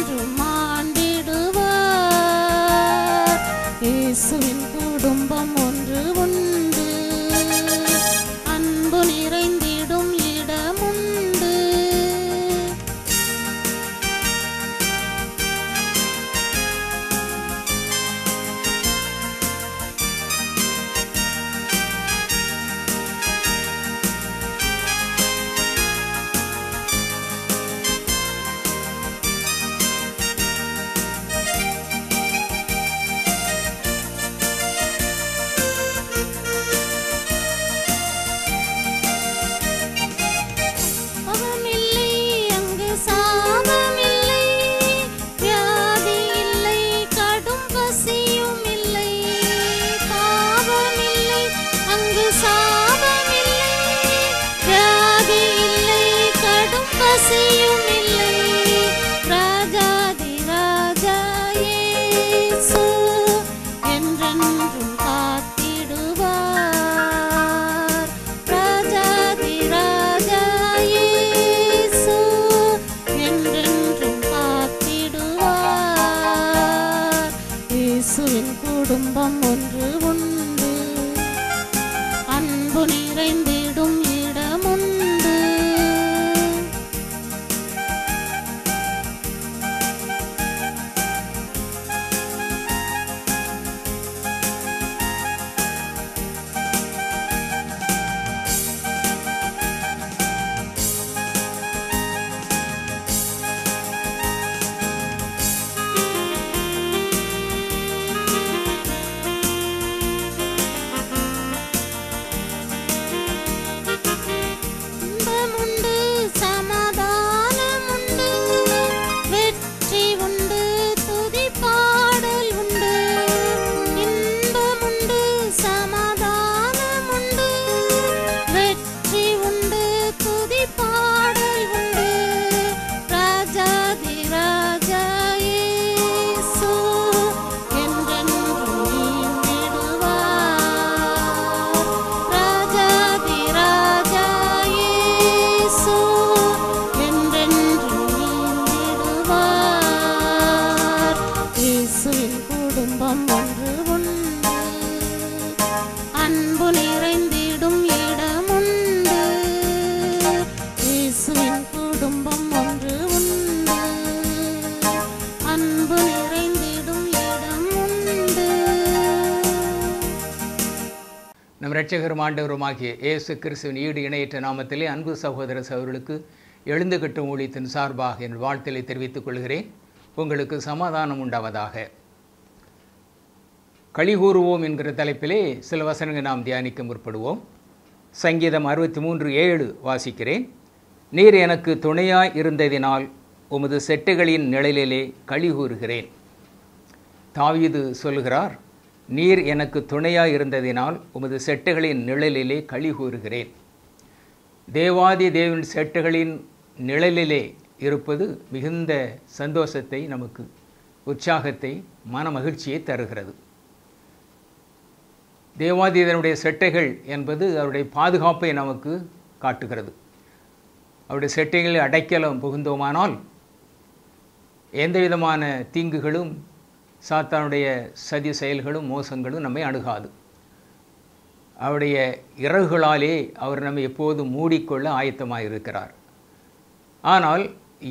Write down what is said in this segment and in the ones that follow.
என்றும் ஆண்டிடுவார் இயேசுவின் இரட்சகரும் ஆண்டவருமாகிய இயேசு கிறிஸ்துவின் ஈடு இணையற்ற நாமத்திலே அன்பு சகோதர சகோதரர்களுக்கு கட்டும் ஊழியத்தின் சார்பாக என் வாழ்த்தலை தெரிவித்துக் கொள்கிறேன் உங்களுக்கு சமாதானம் உண்டாவதாக களி கூறுவோம் என்கிற தலைப்பிலே சில வசனங்கள் நாம் தியானிக்க முற்படுவோம் சங்கீதம் அறுபத்தி மூன்று ஏழு வாசிக்கிறேன் நீர் எனக்கு துணையாய் இருந்ததினால் உமது செட்டுகளின் நிழலிலே களி கூறுகிறேன் தாவீது சொல்கிறார் நீர் எனக்கு துணையாக இருந்ததினால் உமது செட்டுகளின் நிழலிலே களி கூறுகிறேன் தேவாதி தேவின் செட்டுகளின் நிழலிலே இருப்பது மிகுந்த சந்தோஷத்தை நமக்கு உற்சாகத்தை மன மகிழ்ச்சியை தருகிறது தேவாதீதனுடைய செட்டைகள் என்பது அவருடைய பாதுகாப்பை நமக்கு காட்டுகிறது அவருடைய செட்டைகளை அடைக்கலம் புகுந்தோமானால் எந்த விதமான தீங்குகளும் சாத்தானுடைய சதி செயல்களும் மோசங்களும் நம்மை அணுகாது அவருடைய இறகுகளாலே அவர் நம்மை எப்போதும் மூடிக்கொள்ள ஆயத்தமாக இருக்கிறார் ஆனால்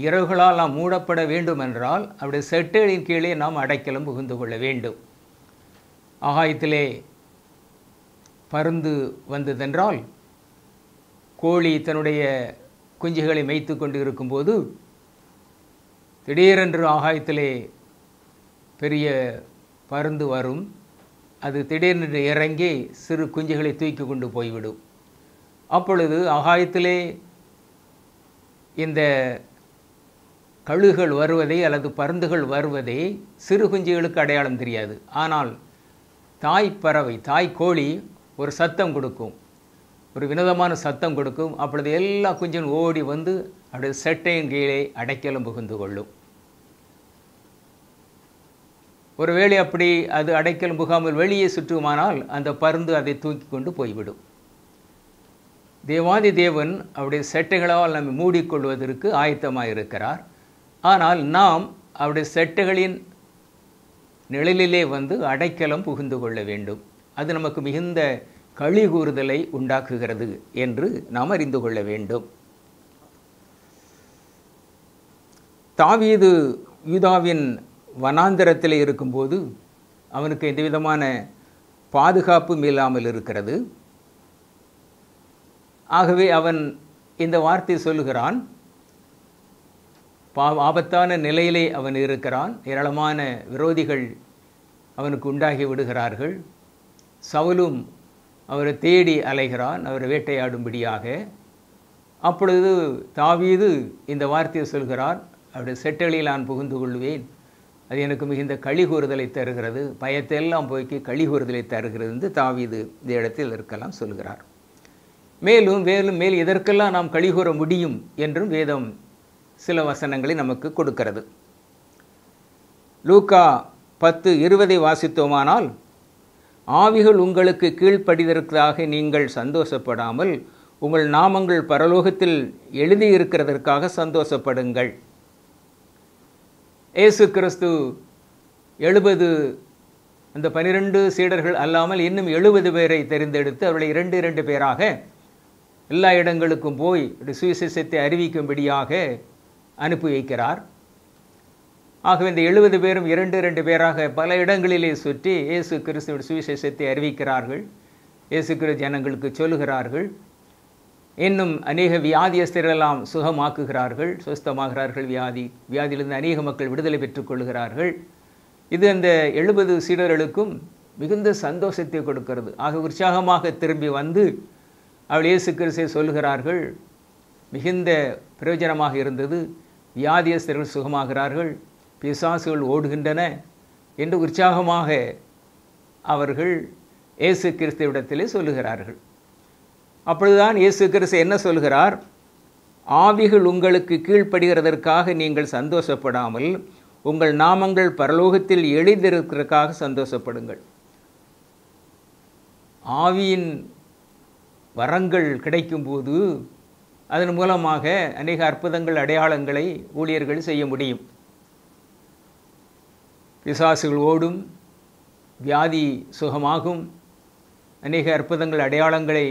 இறகுகளால் நாம் மூடப்பட வேண்டும் என்றால் அவருடைய செட்டுகளின் கீழே நாம் அடைக்கலம் புகுந்து கொள்ள வேண்டும் ஆகாயத்திலே பருந்து வந்ததென்றால் கோழி தன்னுடைய குஞ்சுகளை மேய்த்து கொண்டு இருக்கும்போது திடீரென்று ஆகாயத்திலே பெரிய பருந்து வரும் அது திடீர்னு இறங்கி சிறு குஞ்சுகளை தூக்கி கொண்டு போய்விடும் அப்பொழுது ஆகாயத்திலே இந்த கழுகுகள் வருவதை அல்லது பருந்துகள் வருவதை சிறு குஞ்சுகளுக்கு அடையாளம் தெரியாது ஆனால் தாய் பறவை தாய் கோழி ஒரு சத்தம் கொடுக்கும் ஒரு வினோதமான சத்தம் கொடுக்கும் அப்பொழுது எல்லா குஞ்சும் ஓடி வந்து அப்படியே செட்டையின் கீழே அடைக்கலம் புகுந்து கொள்ளும் ஒருவேளை அப்படி அது அடைக்கல் முகாமில் வெளியே சுற்றுமானால் அந்த பருந்து அதை தூக்கி கொண்டு போய்விடும் தேவாதி தேவன் அவருடைய செட்டைகளால் நம்மை மூடிக்கொள்வதற்கு ஆயத்தமாக இருக்கிறார் ஆனால் நாம் அவருடைய செட்டைகளின் நிழலிலே வந்து அடைக்கலம் புகுந்து கொள்ள வேண்டும் அது நமக்கு மிகுந்த களி கூறுதலை உண்டாக்குகிறது என்று நாம் அறிந்து கொள்ள வேண்டும் தாவீது யூதாவின் வனாந்திரத்தில் இருக்கும்போது அவனுக்கு எந்த விதமான பாதுகாப்பும் இல்லாமல் இருக்கிறது ஆகவே அவன் இந்த வார்த்தை சொல்லுகிறான் பா ஆபத்தான நிலையிலே அவன் இருக்கிறான் ஏராளமான விரோதிகள் அவனுக்கு உண்டாகி விடுகிறார்கள் சவுலும் அவரை தேடி அலைகிறான் அவரை வேட்டையாடும்படியாக அப்பொழுது தாவீது இந்த வார்த்தையை சொல்கிறார் அவருடைய செட்டலில் நான் புகுந்து கொள்வேன் அது எனக்கு மிகுந்த கழிகூறுதலை தருகிறது பயத்தையெல்லாம் போய்க்கு கழிகூறுதலை தருகிறது என்று தாவிது இந்த இடத்தில் இருக்கலாம் சொல்கிறார் மேலும் மேலும் மேல் இதற்கெல்லாம் நாம் கழிகூற முடியும் என்றும் வேதம் சில வசனங்களை நமக்கு கொடுக்கிறது லூக்கா பத்து இருபதை வாசித்தோமானால் ஆவிகள் உங்களுக்கு கீழ்ப்படிதற்காக நீங்கள் சந்தோஷப்படாமல் உங்கள் நாமங்கள் பரலோகத்தில் எழுதியிருக்கிறதற்காக சந்தோஷப்படுங்கள் ஏசு கிறிஸ்து எழுபது அந்த பனிரெண்டு சீடர்கள் அல்லாமல் இன்னும் எழுபது பேரை தெரிந்தெடுத்து அவர்களை இரண்டு இரண்டு பேராக எல்லா இடங்களுக்கும் போய் சுவிசேஷத்தை அறிவிக்கும்படியாக அனுப்பி வைக்கிறார் ஆகவே இந்த எழுபது பேரும் இரண்டு இரண்டு பேராக பல இடங்களிலே சுற்றி இயேசு கிறிஸ்துவோட சுவிசேஷத்தை அறிவிக்கிறார்கள் இயேசு கிறிஸ்து ஜனங்களுக்கு சொல்கிறார்கள் இன்னும் அநேக வியாதியஸ்தர்களெல்லாம் சுகமாக்குகிறார்கள் சுஸ்தமாகிறார்கள் வியாதி வியாதியிலிருந்து அநேக மக்கள் விடுதலை பெற்றுக்கொள்கிறார்கள் இது அந்த எழுபது சீடர்களுக்கும் மிகுந்த சந்தோஷத்தை கொடுக்கிறது ஆக உற்சாகமாக திரும்பி வந்து அவள் இயேசு கிறிஸ்தை சொல்கிறார்கள் மிகுந்த பிரயோஜனமாக இருந்தது வியாதியஸ்தர்கள் சுகமாகிறார்கள் பிசாசுகள் ஓடுகின்றன என்று உற்சாகமாக அவர்கள் இயேசு கிறிஸ்துவிடத்திலே சொல்லுகிறார்கள் அப்பொழுதுதான் இயேசு கிறிஸ்து என்ன சொல்கிறார் ஆவிகள் உங்களுக்கு கீழ்ப்படுகிறதற்காக நீங்கள் சந்தோஷப்படாமல் உங்கள் நாமங்கள் பரலோகத்தில் எழுந்திருக்கிறதுக்காக சந்தோஷப்படுங்கள் ஆவியின் வரங்கள் கிடைக்கும்போது அதன் மூலமாக அநேக அற்புதங்கள் அடையாளங்களை ஊழியர்கள் செய்ய முடியும் பிசாசுகள் ஓடும் வியாதி சுகமாகும் அநேக அற்புதங்கள் அடையாளங்களை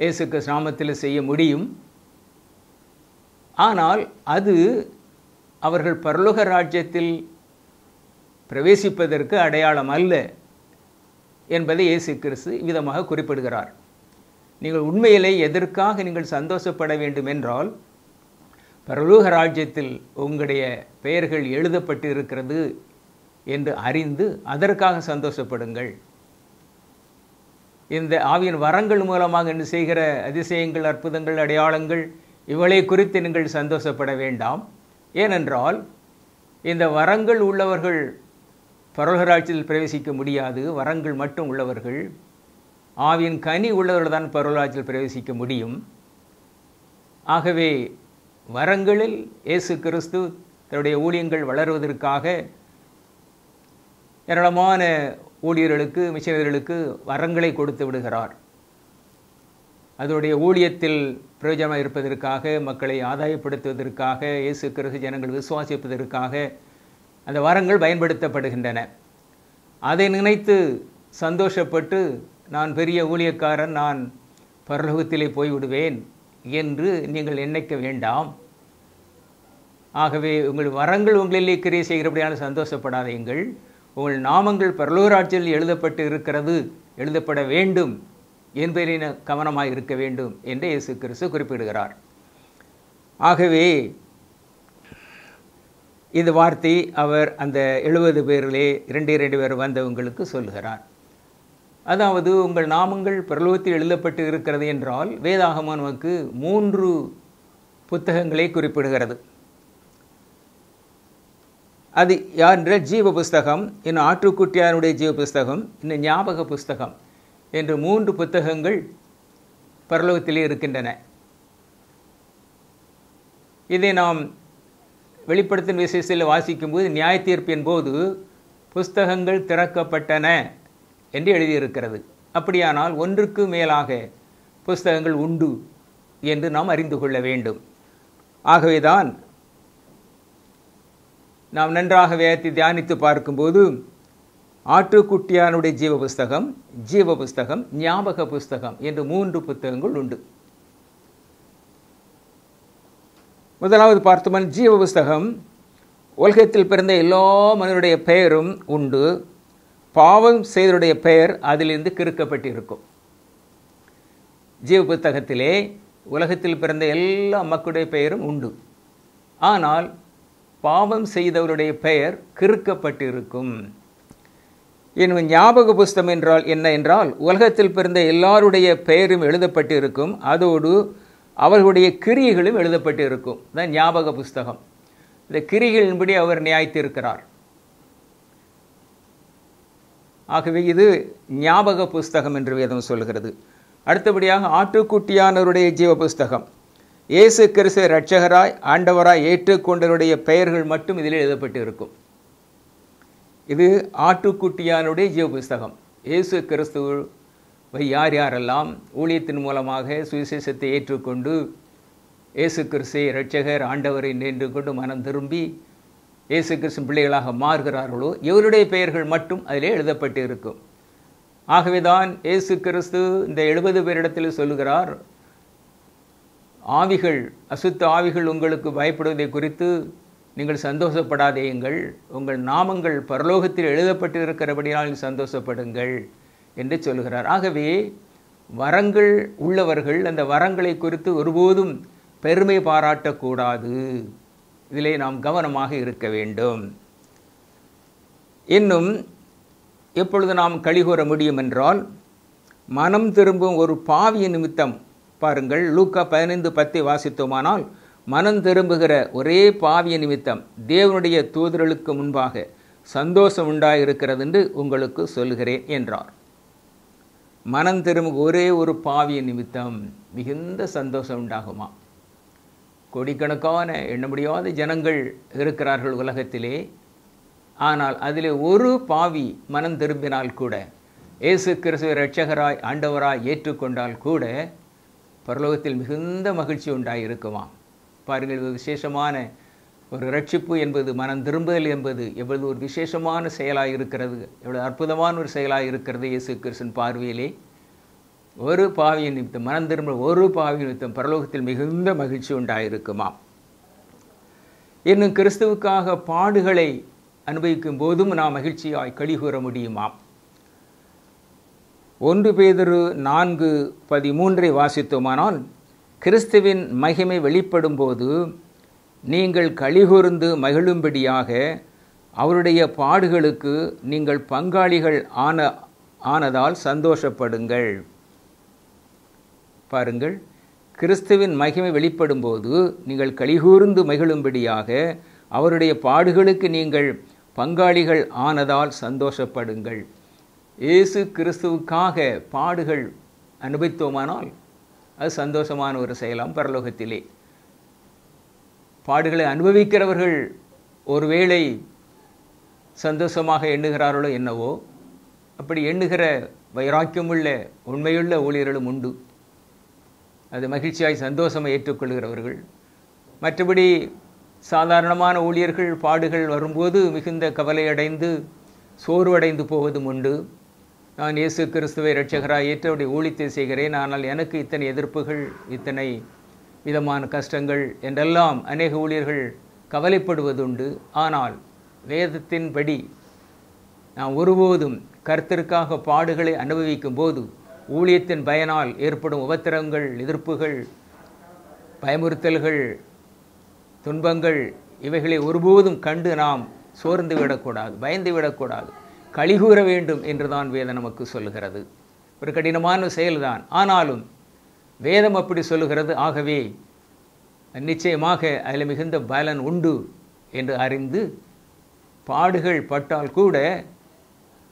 இயேசு கிருஷ்ணாமத்தில் செய்ய முடியும் ஆனால் அது அவர்கள் பரலோக ராஜ்யத்தில் பிரவேசிப்பதற்கு அடையாளம் அல்ல என்பதை இயேசு கிறிஸ்து விதமாக குறிப்பிடுகிறார் நீங்கள் உண்மையிலே எதற்காக நீங்கள் சந்தோஷப்பட வேண்டும் என்றால் பரலோக ராஜ்யத்தில் உங்களுடைய பெயர்கள் எழுதப்பட்டிருக்கிறது என்று அறிந்து அதற்காக சந்தோஷப்படுங்கள் இந்த ஆவியின் வரங்கள் மூலமாக என்று செய்கிற அதிசயங்கள் அற்புதங்கள் அடையாளங்கள் இவளை குறித்து நீங்கள் சந்தோஷப்பட வேண்டாம் ஏனென்றால் இந்த வரங்கள் உள்ளவர்கள் பரலராட்சியில் பிரவேசிக்க முடியாது வரங்கள் மட்டும் உள்ளவர்கள் ஆவியின் கனி உள்ளவர்கள் தான் பரலராட்சியில் பிரவேசிக்க முடியும் ஆகவே வரங்களில் இயேசு கிறிஸ்து தன்னுடைய ஊழியங்கள் வளருவதற்காக ஏராளமான ஊழியர்களுக்கு மிஷினர்களுக்கு வரங்களை கொடுத்து விடுகிறார் அதனுடைய ஊழியத்தில் பிரயோஜனமாக இருப்பதற்காக மக்களை ஆதாயப்படுத்துவதற்காக இயேசு கிறிஸ்து ஜனங்கள் விசுவாசிப்பதற்காக அந்த வரங்கள் பயன்படுத்தப்படுகின்றன அதை நினைத்து சந்தோஷப்பட்டு நான் பெரிய ஊழியக்காரன் நான் பரலோகத்திலே போய்விடுவேன் என்று நீங்கள் நினைக்க வேண்டாம் ஆகவே உங்கள் வரங்கள் உங்களிலே கிரியை செய்கிறபடியான சந்தோஷப்படாதீங்கள் உங்கள் நாமங்கள் பரலோராட்சியில் எழுதப்பட்டு இருக்கிறது எழுதப்பட வேண்டும் என்பதின கவனமாக இருக்க வேண்டும் என்று இயேசு கிறிஸ்து குறிப்பிடுகிறார் ஆகவே இந்த வார்த்தை அவர் அந்த எழுபது பேரிலே இரண்டு இரண்டு பேர் வந்தவங்களுக்கு சொல்கிறார் அதாவது உங்கள் நாமங்கள் பிரலோகத்தில் எழுதப்பட்டு இருக்கிறது என்றால் வேதாகமம் நமக்கு மூன்று புத்தகங்களை குறிப்பிடுகிறது அது யார் என்ற ஜீவ புஸ்தகம் இன்னும் ஆற்றுக்குட்டியாருடைய ஜீவ புஸ்தகம் இன்னும் ஞாபக புஸ்தகம் என்று மூன்று புத்தகங்கள் பரலோகத்திலே இருக்கின்றன இதை நாம் வெளிப்படுத்தும் விசேஷத்தில் வாசிக்கும்போது நியாய தீர்ப்பின் போது புஸ்தகங்கள் திறக்கப்பட்டன என்று எழுதியிருக்கிறது அப்படியானால் ஒன்றுக்கு மேலாக புஸ்தகங்கள் உண்டு என்று நாம் அறிந்து கொள்ள வேண்டும் ஆகவேதான் நாம் நன்றாக வேதத்தை தியானித்து பார்க்கும்போது ஆற்றுக்குட்டியானுடைய ஜீவ புஸ்தகம் ஜீவ புஸ்தகம் ஞாபக புஸ்தகம் என்று மூன்று புத்தகங்கள் உண்டு முதலாவது பார்த்தோம் ஜீவ புஸ்தகம் உலகத்தில் பிறந்த எல்லா மனிதனுடைய பெயரும் உண்டு பாவம் செய்தருடைய பெயர் அதிலிருந்து கிறுக்கப்பட்டிருக்கும் ஜீவ புத்தகத்திலே உலகத்தில் பிறந்த எல்லா மக்களுடைய பெயரும் உண்டு ஆனால் பாவம் செய்தவருடைய பெயர் கிறுக்கப்பட்டிருக்கும் என் ஞாபக புஸ்தம் என்றால் என்ன என்றால் உலகத்தில் பிறந்த எல்லாருடைய பெயரும் எழுதப்பட்டிருக்கும் அதோடு அவர்களுடைய கிரிகளும் எழுதப்பட்டிருக்கும் தான் ஞாபக புஸ்தகம் இந்த கிரிகளின்படி அவர் நியாய்த்திருக்கிறார் ஆகவே இது ஞாபக புஸ்தகம் என்று வேதம் சொல்கிறது அடுத்தபடியாக ஆட்டுக்குட்டியானவருடைய ஜீவ புஸ்தகம் இயேசு கிறிஸ்து இரட்சகராய் ஆண்டவராய் ஏற்றுக்கொண்டவருடைய பெயர்கள் மட்டும் இதில் எழுதப்பட்டு இருக்கும் இது ஆட்டுக்குட்டியானுடைய ஜீவ புஸ்தகம் இயேசு கிறிஸ்துவை யார் யாரெல்லாம் ஊழியத்தின் மூலமாக சுவிசேஷத்தை ஏற்றுக்கொண்டு இயேசு கிறிஸ்து இரட்சகர் ஆண்டவரை நின்று கொண்டு மனம் திரும்பி இயேசு கிறிஸ்து பிள்ளைகளாக மாறுகிறார்களோ இவருடைய பெயர்கள் மட்டும் அதிலே எழுதப்பட்டு இருக்கும் ஆகவேதான் இயேசு கிறிஸ்து இந்த எழுபது பேரிடத்தில் சொல்லுகிறார் ஆவிகள் அசுத்த ஆவிகள் உங்களுக்கு பயப்படுவதை குறித்து நீங்கள் சந்தோஷப்படாதேயுங்கள் உங்கள் நாமங்கள் பரலோகத்தில் எழுதப்பட்டிருக்கிறபடியால் சந்தோஷப்படுங்கள் என்று சொல்கிறார் ஆகவே வரங்கள் உள்ளவர்கள் அந்த வரங்களை குறித்து ஒருபோதும் பெருமை பாராட்டக்கூடாது இதிலே நாம் கவனமாக இருக்க வேண்டும் இன்னும் எப்பொழுது நாம் கழிகூற முடியும் என்றால் மனம் திரும்பும் ஒரு பாவிய நிமித்தம் பாருங்கள் லூக்கா பதினைந்து பத்தை வாசித்தோமானால் மனம் திரும்புகிற ஒரே பாவிய நிமித்தம் தேவனுடைய தூதர்களுக்கு முன்பாக சந்தோஷம் உண்டாயிருக்கிறது என்று உங்களுக்கு சொல்கிறேன் என்றார் மனம் திரும்ப ஒரே ஒரு பாவிய நிமித்தம் மிகுந்த சந்தோஷம் உண்டாகுமா கோடிக்கணக்கான எண்ண முடியாத ஜனங்கள் இருக்கிறார்கள் உலகத்திலே ஆனால் அதிலே ஒரு பாவி மனம் திரும்பினால் கூட இயேசு கிறிஸ்துவ ரட்சகராய் ஆண்டவராய் ஏற்றுக்கொண்டால் கூட பரலோகத்தில் மிகுந்த மகிழ்ச்சி உண்டாயிருக்குமாம் பாருங்கள் இது விசேஷமான ஒரு ரட்சிப்பு என்பது மனம் திரும்புதல் என்பது எவ்வளவு ஒரு விசேஷமான செயலாக இருக்கிறது எவ்வளவு அற்புதமான ஒரு செயலாக இருக்கிறது இயேசு கிருஷ்ணன் பார்வையிலே ஒரு பாவியின் நிமித்தம் மனம் திரும்ப ஒரு பாவியின் நிமித்தம் பரலோகத்தில் மிகுந்த மகிழ்ச்சி உண்டாயிருக்குமாம் இன்னும் கிறிஸ்துவுக்காக பாடுகளை அனுபவிக்கும் போதும் நாம் மகிழ்ச்சியாய் கழிகூற முடியுமாம் ஒன்று பேதரு நான்கு பதிமூன்றை வாசித்தோமானால் கிறிஸ்துவின் மகிமை வெளிப்படும் போது நீங்கள் கழிகூர்ந்து மகிழும்படியாக அவருடைய பாடுகளுக்கு நீங்கள் பங்காளிகள் ஆன ஆனதால் சந்தோஷப்படுங்கள் பாருங்கள் கிறிஸ்துவின் மகிமை வெளிப்படும் போது நீங்கள் கழிகூர்ந்து மகிழும்படியாக அவருடைய பாடுகளுக்கு நீங்கள் பங்காளிகள் ஆனதால் சந்தோஷப்படுங்கள் இயேசு கிறிஸ்துவுக்காக பாடுகள் அனுபவித்தோமானால் அது சந்தோஷமான ஒரு செயலாம் பரலோகத்திலே பாடுகளை அனுபவிக்கிறவர்கள் ஒருவேளை சந்தோஷமாக எண்ணுகிறார்களோ என்னவோ அப்படி எண்ணுகிற வைராக்கியமுள்ள உண்மையுள்ள ஊழியர்களும் உண்டு அது மகிழ்ச்சியாய் சந்தோஷமாக ஏற்றுக்கொள்கிறவர்கள் மற்றபடி சாதாரணமான ஊழியர்கள் பாடுகள் வரும்போது மிகுந்த கவலையடைந்து சோர்வடைந்து போவதும் உண்டு நான் இயேசு கிறிஸ்துவை ரட்சகராக ஏற்றபடி ஊழித்தை செய்கிறேன் ஆனால் எனக்கு இத்தனை எதிர்ப்புகள் இத்தனை விதமான கஷ்டங்கள் என்றெல்லாம் அநேக ஊழியர்கள் கவலைப்படுவதுண்டு ஆனால் வேதத்தின்படி நாம் ஒருபோதும் கருத்திற்காக பாடுகளை அனுபவிக்கும் போது ஊழியத்தின் பயனால் ஏற்படும் உபத்திரங்கள் எதிர்ப்புகள் பயமுறுத்தல்கள் துன்பங்கள் இவைகளை ஒருபோதும் கண்டு நாம் சோர்ந்து விடக்கூடாது பயந்து விடக்கூடாது கழிகூற வேண்டும் என்றுதான் வேதம் நமக்கு சொல்கிறது ஒரு கடினமான செயல்தான் ஆனாலும் வேதம் அப்படி சொல்லுகிறது ஆகவே நிச்சயமாக அதில் மிகுந்த பலன் உண்டு என்று அறிந்து பாடுகள் பட்டால் கூட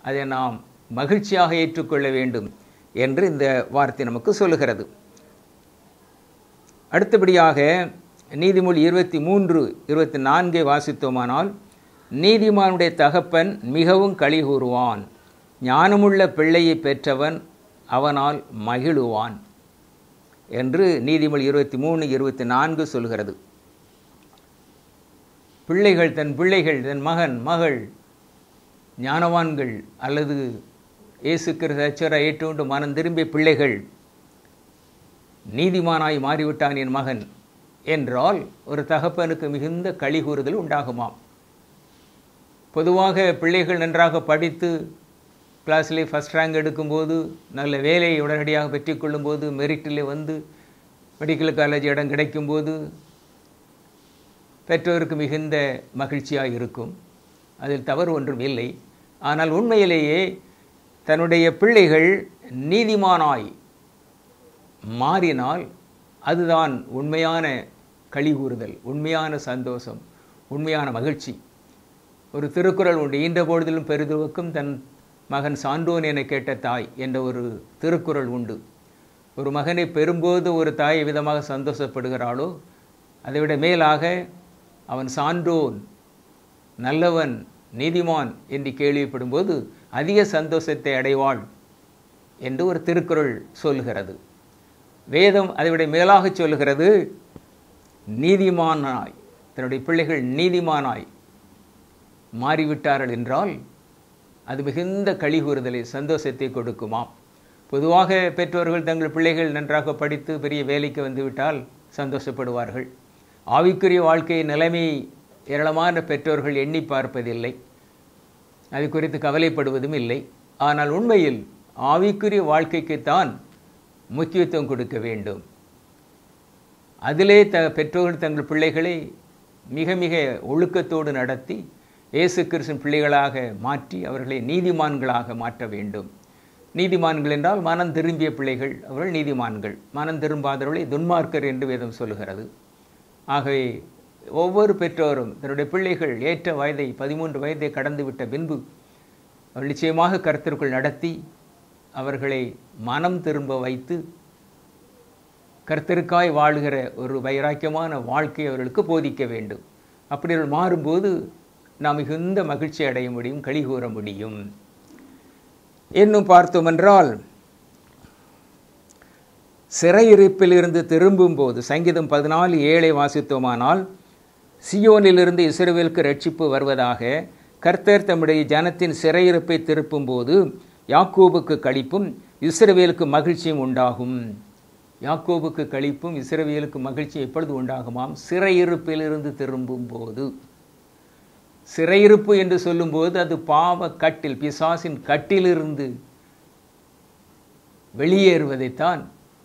அதை நாம் மகிழ்ச்சியாக ஏற்றுக்கொள்ள வேண்டும் என்று இந்த வார்த்தை நமக்கு சொல்லுகிறது அடுத்தபடியாக நீதிமொழி இருபத்தி மூன்று இருபத்தி நான்கை வாசித்தோமானால் நீதிமானுடைய தகப்பன் மிகவும் களி கூறுவான் ஞானமுள்ள பிள்ளையை பெற்றவன் அவனால் மகிழுவான் என்று நீதிமொழி இருபத்தி மூணு இருபத்தி நான்கு சொல்கிறது பிள்ளைகள் தன் பிள்ளைகள் தன் மகன் மகள் ஞானவான்கள் அல்லது இயேசு கிறிஸ்தச்சரை ஏற்றுக்கொண்டு மனம் திரும்பிய பிள்ளைகள் நீதிமானாய் மாறிவிட்டான் என் மகன் என்றால் ஒரு தகப்பனுக்கு மிகுந்த களி கூறுதல் உண்டாகுமாம் பொதுவாக பிள்ளைகள் நன்றாக படித்து கிளாஸ்லேயே ஃபஸ்ட் ரேங்க் எடுக்கும்போது நல்ல வேலையை உடனடியாக பெற்றி கொள்ளும்போது மெரிட்டில் வந்து மெடிக்கல் காலேஜ் இடம் கிடைக்கும்போது பெற்றோருக்கு மிகுந்த மகிழ்ச்சியாக இருக்கும் அதில் தவறு ஒன்றும் இல்லை ஆனால் உண்மையிலேயே தன்னுடைய பிள்ளைகள் நீதிமானாய் மாறினால் அதுதான் உண்மையான கழிகூறுதல் உண்மையான சந்தோஷம் உண்மையான மகிழ்ச்சி ஒரு திருக்குறள் உண்டு ஈன்ற பொழுதிலும் பெரிதுவக்கும் தன் மகன் சான்றோன் என கேட்ட தாய் என்ற ஒரு திருக்குறள் உண்டு ஒரு மகனை பெறும்போது ஒரு தாய் விதமாக சந்தோஷப்படுகிறாளோ அதைவிட மேலாக அவன் சான்றோன் நல்லவன் நீதிமான் என்று கேள்விப்படும்போது அதிக சந்தோஷத்தை அடைவாள் என்று ஒரு திருக்குறள் சொல்கிறது வேதம் அதைவிட மேலாக சொல்கிறது நீதிமானாய் தன்னுடைய பிள்ளைகள் நீதிமானாய் மாறிவிட்டார்கள் என்றால் அது மிகுந்த கழிகூறுதலை சந்தோஷத்தை கொடுக்குமாம் பொதுவாக பெற்றோர்கள் தங்கள் பிள்ளைகள் நன்றாக படித்து பெரிய வேலைக்கு வந்துவிட்டால் சந்தோஷப்படுவார்கள் ஆவிக்குரிய வாழ்க்கை நிலைமை ஏராளமான பெற்றோர்கள் எண்ணி பார்ப்பதில்லை அது குறித்து கவலைப்படுவதும் இல்லை ஆனால் உண்மையில் ஆவிக்குரிய வாழ்க்கைக்குத்தான் முக்கியத்துவம் கொடுக்க வேண்டும் அதிலே த பெற்றோர்கள் தங்கள் பிள்ளைகளை மிக மிக ஒழுக்கத்தோடு நடத்தி இயேசு கிறிஸ்தின் பிள்ளைகளாக மாற்றி அவர்களை நீதிமான்களாக மாற்ற வேண்டும் நீதிமான்கள் என்றால் மனம் திரும்பிய பிள்ளைகள் அவர்கள் நீதிமான்கள் மனம் திரும்பாதவர்களை துன்மார்க்கர் என்று வேதம் சொல்கிறது ஆகவே ஒவ்வொரு பெற்றோரும் தன்னுடைய பிள்ளைகள் ஏற்ற வயதை பதிமூன்று வயதை கடந்துவிட்ட பின்பு அவர்கள் நிச்சயமாக கருத்திற்குள் நடத்தி அவர்களை மனம் திரும்ப வைத்து கர்த்தருக்காய் வாழ்கிற ஒரு வைராக்கியமான வாழ்க்கை அவர்களுக்கு போதிக்க வேண்டும் அப்படி அவர்கள் மாறும்போது நாம் மிகுந்த மகிழ்ச்சி அடைய முடியும் களி கூற முடியும் இன்னும் பார்த்தோமென்றால் சிறையிருப்பிலிருந்து திரும்பும்போது சங்கீதம் பதினாலு ஏழை வாசித்தோமானால் சியோனிலிருந்து இஸ்ரேவேலுக்கு ரட்சிப்பு வருவதாக கர்த்தர் தம்முடைய ஜனத்தின் சிறையிருப்பை திருப்பும்போது யாக்கோபுக்கு கழிப்பும் இஸ்ரவேலுக்கு மகிழ்ச்சியும் உண்டாகும் யாக்கோபுக்கு கழிப்பும் இஸ்ரவேலுக்கு மகிழ்ச்சி எப்பொழுது உண்டாகுமாம் சிறையிருப்பிலிருந்து திரும்பும் போது சிறையிருப்பு என்று சொல்லும்போது அது பாவ கட்டில் பிசாசின் கட்டிலிருந்து வெளியேறுவதைத்தான்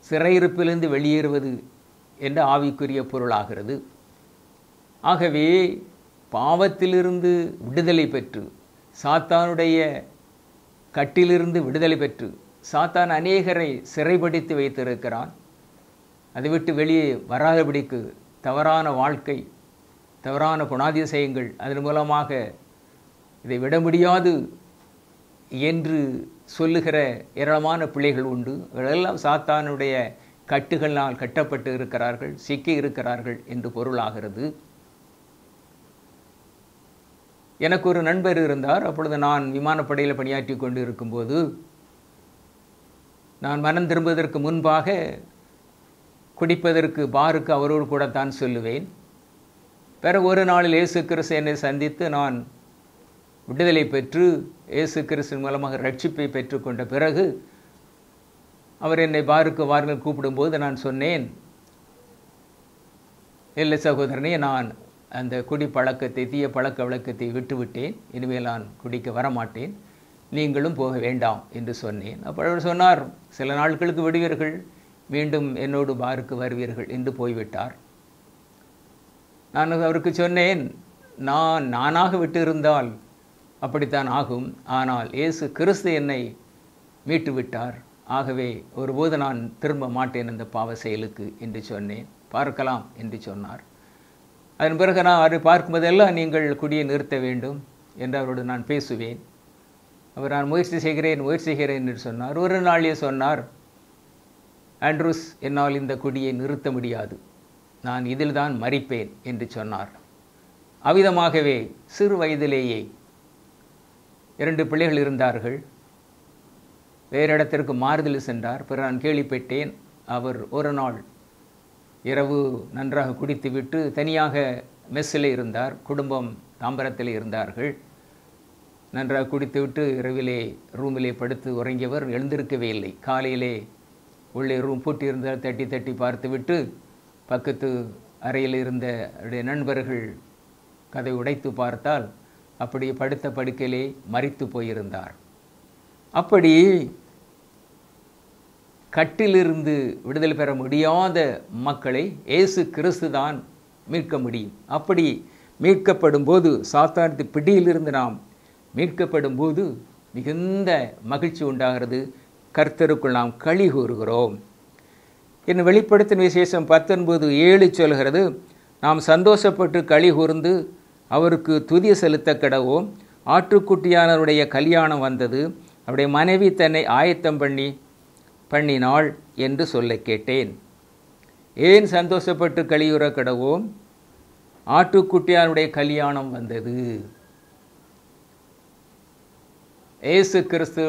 சிறையிருப்பிலிருந்து வெளியேறுவது என்ற ஆவிக்குரிய பொருளாகிறது ஆகவே பாவத்திலிருந்து விடுதலை பெற்று சாத்தானுடைய கட்டிலிருந்து விடுதலை பெற்று சாத்தான் அநேகரை சிறைப்படுத்தி வைத்திருக்கிறான் அதை விட்டு வெளியே வராதபடிக்கு தவறான வாழ்க்கை தவறான குணாதிசயங்கள் அதன் மூலமாக இதை விட முடியாது என்று சொல்லுகிற ஏராளமான பிள்ளைகள் உண்டு இவர்களெல்லாம் சாத்தானுடைய கட்டுகளால் கட்டப்பட்டு இருக்கிறார்கள் சிக்கி இருக்கிறார்கள் என்று பொருளாகிறது எனக்கு ஒரு நண்பர் இருந்தார் அப்பொழுது நான் விமானப்படையில் பணியாற்றி கொண்டு இருக்கும்போது நான் மனம் திரும்புவதற்கு முன்பாக குடிப்பதற்கு பாருக்கு அவரோடு கூட தான் சொல்லுவேன் பிறகு ஒரு நாளில் இயேசு கிறிஸ்து என்னை சந்தித்து நான் விடுதலை பெற்று இயேசு கிறிஸ்தின் மூலமாக ரட்சிப்பை பெற்றுக்கொண்ட பிறகு அவர் என்னை பாருக்கு வாருங்கள் கூப்பிடும்போது நான் சொன்னேன் இல்லை சகோதரனே நான் அந்த குடி பழக்கத்தை தீய பழக்க விளக்கத்தை விட்டுவிட்டேன் இனிமேல் நான் குடிக்க வரமாட்டேன் நீங்களும் போக வேண்டாம் என்று சொன்னேன் அப்போ அவர் சொன்னார் சில நாட்களுக்கு விடுவீர்கள் மீண்டும் என்னோடு பாருக்கு வருவீர்கள் என்று போய்விட்டார் நான் அவருக்கு சொன்னேன் நான் நானாக விட்டிருந்தால் அப்படித்தான் ஆகும் ஆனால் இயேசு கிறிஸ்து என்னை மீட்டு விட்டார் ஆகவே ஒருபோது நான் திரும்ப மாட்டேன் அந்த பாவ செயலுக்கு என்று சொன்னேன் பார்க்கலாம் என்று சொன்னார் அதன் பிறகு நான் அவரை பார்க்கும்போதெல்லாம் நீங்கள் குடியை நிறுத்த வேண்டும் என்று அவரோடு நான் பேசுவேன் அவர் நான் முயற்சி செய்கிறேன் முயற்சி செய்கிறேன் என்று சொன்னார் ஒரு நாளே சொன்னார் ஆண்ட்ரூஸ் என்னால் இந்த குடியை நிறுத்த முடியாது நான் இதில்தான் மறிப்பேன் என்று சொன்னார் அவ்விதமாகவே சிறு வயதிலேயே இரண்டு பிள்ளைகள் இருந்தார்கள் வேறு இடத்திற்கு மாறுதல் சென்றார் பிறகு நான் கேள்விப்பட்டேன் அவர் ஒரு நாள் இரவு நன்றாக குடித்துவிட்டு தனியாக மெஸ்ஸில் இருந்தார் குடும்பம் தாம்பரத்தில் இருந்தார்கள் நன்றாக குடித்துவிட்டு இரவிலே ரூமிலே படுத்து உறங்கியவர் எழுந்திருக்கவே இல்லை காலையிலே உள்ளே ரூம் பூட்டியிருந்தால் தட்டி தட்டி பார்த்துவிட்டு பக்கத்து அறையில் இருந்த நண்பர்கள் கதை உடைத்து பார்த்தால் அப்படி படுத்த படுக்கையிலே மறித்து போயிருந்தார் அப்படி கட்டிலிருந்து விடுதலை பெற முடியாத மக்களை இயேசு கிறிஸ்து தான் மீட்க முடியும் அப்படி மீட்கப்படும் போது சாத்தானத்து பிடியிலிருந்து நாம் மீட்கப்படும் போது மிகுந்த மகிழ்ச்சி உண்டாகிறது கர்த்தருக்குள் நாம் களி கூறுகிறோம் என் வெளிப்படுத்தின விசேஷம் பத்தொன்பது ஏழு சொல்கிறது நாம் சந்தோஷப்பட்டு களி கூர்ந்து அவருக்கு துதி செலுத்த கிடவோம் ஆற்றுக்குட்டியானவருடைய கல்யாணம் வந்தது அவருடைய மனைவி தன்னை ஆயத்தம் பண்ணி பண்ணினாள் என்று சொல்ல கேட்டேன் ஏன் சந்தோஷப்பட்டு கழியுற கிடவோம் ஆட்டுக்குட்டியானுடைய கல்யாணம் வந்தது ஏசு கிறிஸ்து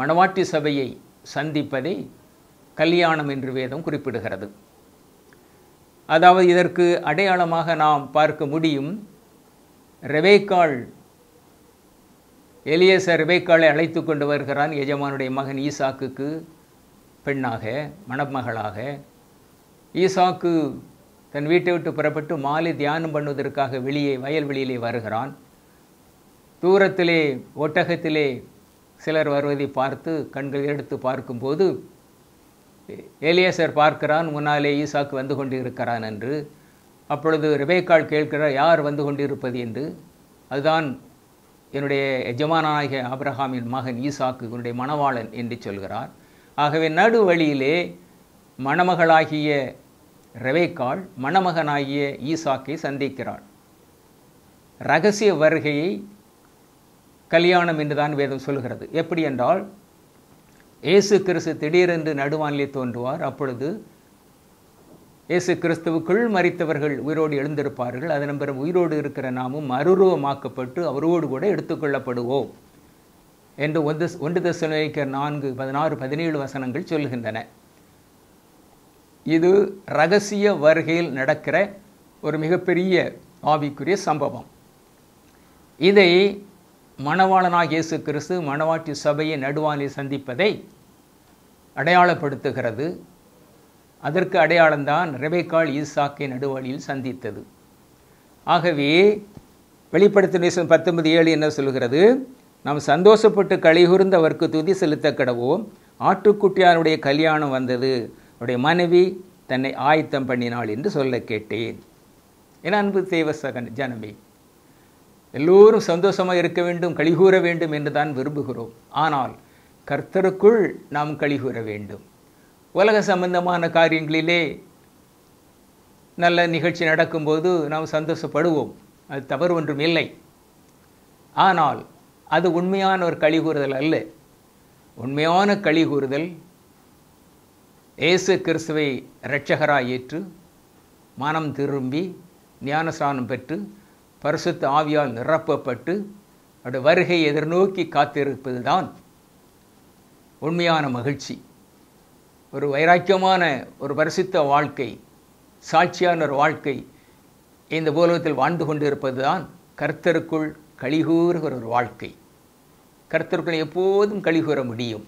மணவாட்டி சபையை சந்திப்பதை கல்யாணம் என்று வேதம் குறிப்பிடுகிறது அதாவது இதற்கு அடையாளமாக நாம் பார்க்க முடியும் ரெவேக்கால் எலியச ரெவேக்காலை அழைத்து கொண்டு வருகிறான் எஜமானுடைய மகன் ஈசாக்குக்கு பெண்ணாக மணமகளாக ஈசாக்கு தன் வீட்டை விட்டு புறப்பட்டு மாலை தியானம் பண்ணுவதற்காக வெளியே வயல்வெளியிலே வருகிறான் தூரத்திலே ஒட்டகத்திலே சிலர் வருவதை பார்த்து கண்கள் எடுத்து பார்க்கும்போது ஏலியாசர் பார்க்கிறான் முன்னாலே ஈசாக்கு வந்து கொண்டிருக்கிறான் என்று அப்பொழுது ரிபேக்கால் கேட்கிறார் யார் வந்து கொண்டிருப்பது என்று அதுதான் என்னுடைய எஜமானாகிய ஆப்ரஹாமின் மகன் ஈசாக்கு என்னுடைய மணவாளன் என்று சொல்கிறார் ஆகவே நடு வழியிலே மணமகளாகிய ரெவேக்காள் மணமகனாகிய ஈசாக்கை சந்திக்கிறாள் ரகசிய வருகையை கல்யாணம் என்றுதான் வேதம் சொல்கிறது எப்படி என்றால் இயேசு கிறிஸ்து திடீரென்று நடுவானிலே தோன்றுவார் அப்பொழுது இயேசு கிறிஸ்துவுக்குள் மறித்தவர்கள் உயிரோடு எழுந்திருப்பார்கள் அதன் பிறகு உயிரோடு இருக்கிற நாமும் மறுரூபமாக்கப்பட்டு அவரோடு கூட எடுத்துக்கொள்ளப்படுவோம் என்று ஒன்று ஒன்று தசனிக்கர் நான்கு பதினாறு பதினேழு வசனங்கள் சொல்கின்றன இது ரகசிய வருகையில் நடக்கிற ஒரு மிகப்பெரிய ஆவிக்குரிய சம்பவம் இதை மணவாளனாக இயேசு கிறிஸ்து மணவாட்டி சபையை நடுவானில் சந்திப்பதை அடையாளப்படுத்துகிறது அதற்கு அடையாளம்தான் ரெபேக்கால் ஈசாக்கை நடுவாளியில் சந்தித்தது ஆகவே வெளிப்படுத்த நேசம் பத்தொன்பது ஏழு என்ன சொல்கிறது நாம் சந்தோஷப்பட்டு கழிகுர்ந்து அவருக்கு துதி செலுத்த கடவோம் ஆட்டுக்குட்டியாருடைய கல்யாணம் வந்தது அவருடைய மனைவி தன்னை ஆயத்தம் பண்ணினாள் என்று சொல்ல கேட்டேன் என அன்பு தேவசகன் ஜனமே எல்லோரும் சந்தோஷமாக இருக்க வேண்டும் கழிகூற வேண்டும் என்று தான் விரும்புகிறோம் ஆனால் கர்த்தருக்குள் நாம் கழிகூற வேண்டும் உலக சம்பந்தமான காரியங்களிலே நல்ல நிகழ்ச்சி நடக்கும்போது நாம் சந்தோஷப்படுவோம் அது தவறு ஒன்றும் இல்லை ஆனால் அது உண்மையான ஒரு கழிகூறுதல் அல்ல உண்மையான கழிகூறுதல் இயேசு கிறிஸ்துவை இரட்சகராக ஏற்று மனம் திரும்பி ஞானஸ்தானம் பெற்று பரிசுத்த ஆவியால் நிரப்பப்பட்டு அது வருகை எதிர்நோக்கி காத்திருப்பது தான் உண்மையான மகிழ்ச்சி ஒரு வைராக்கியமான ஒரு பரிசுத்த வாழ்க்கை சாட்சியான ஒரு வாழ்க்கை இந்த பூலகத்தில் வாழ்ந்து கொண்டிருப்பது தான் கர்த்தருக்குள் கழிகூறுகிற ஒரு வாழ்க்கை கர்த்தருக்குள் எப்போதும் கழிகூற முடியும்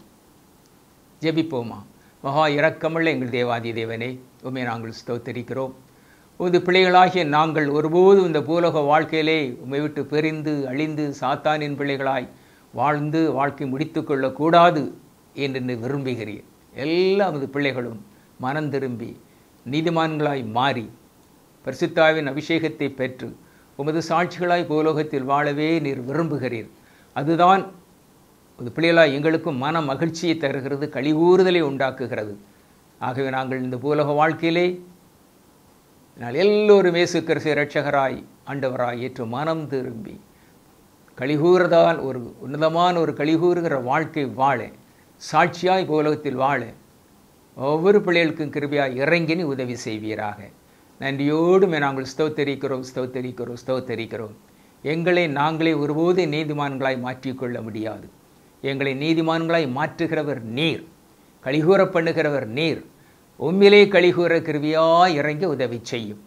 ஜெபிப்போமா மகா இரக்கமுள்ள எங்கள் தேவாதி தேவனே உண்மை நாங்கள் ஸ்தோத்தரிக்கிறோம் உமது பிள்ளைகளாகிய நாங்கள் ஒருபோதும் இந்த பூலோக வாழ்க்கையிலே உமை விட்டு பெரிந்து அழிந்து சாத்தானின் பிள்ளைகளாய் வாழ்ந்து வாழ்க்கை முடித்து கொள்ளக்கூடாது என்று விரும்புகிறீர் எல்லா உமது பிள்ளைகளும் மனம் திரும்பி நீதிமான்களாய் மாறி பரிசுத்தாவின் அபிஷேகத்தை பெற்று உமது சாட்சிகளாய் பூலோகத்தில் வாழவே நீர் விரும்புகிறீர் அதுதான் உமது பிள்ளைகளாய் எங்களுக்கும் மன மகிழ்ச்சியை தருகிறது கழிவூறுதலை உண்டாக்குகிறது ஆகவே நாங்கள் இந்த பூலோக வாழ்க்கையிலே அதனால் எல்லோரும் இயேசு கிறிஸ்து இரட்சகராய் ஆண்டவராய் ஏற்று மனம் திரும்பி கழிகூறதால் ஒரு உன்னதமான ஒரு கழிகூறுகிற வாழ்க்கை வாழ சாட்சியாய் உலகத்தில் வாழ ஒவ்வொரு பிள்ளைகளுக்கும் கிருபியாக இறங்கி நீ உதவி செய்வீராக நன்றியோடு நாங்கள் ஸ்தோத்தரிக்கிறோம் ஸ்தோத்தரிக்கிறோம் ஸ்தோத்தரிக்கிறோம் எங்களை நாங்களே ஒருபோது நீதிமான்களாய் மாற்றிக்கொள்ள முடியாது எங்களை நீதிமான்களாய் மாற்றுகிறவர் நீர் கழிகூற பண்ணுகிறவர் நீர் உண்மையிலே கழிகூற கிருவியா இறங்கி உதவி செய்யும்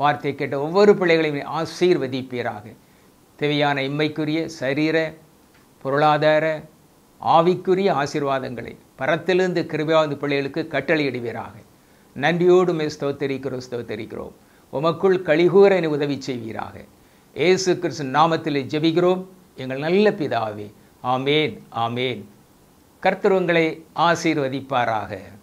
வார்த்தை கேட்ட ஒவ்வொரு பிள்ளைகளையும் ஆசீர்வதிப்பீராக தேவையான இம்மைக்குரிய சரீர பொருளாதார ஆவிக்குரிய ஆசீர்வாதங்களை பரத்திலிருந்து கிருபியாவது பிள்ளைகளுக்கு கட்டளையிடுவீராக நன்றியோடு மே ஸ்தோத்தரிக்கிறோம் ஸ்தோத்தரிக்கிறோம் உமக்குள் கழிகூற என உதவி செய்வீராக ஏசு கிருஷ்ணன் நாமத்தில் ஜெபிக்கிறோம் எங்கள் நல்ல பிதாவே ஆமேன் ஆமேன் கர்த்தருவங்களை ஆசீர்வதிப்பாராக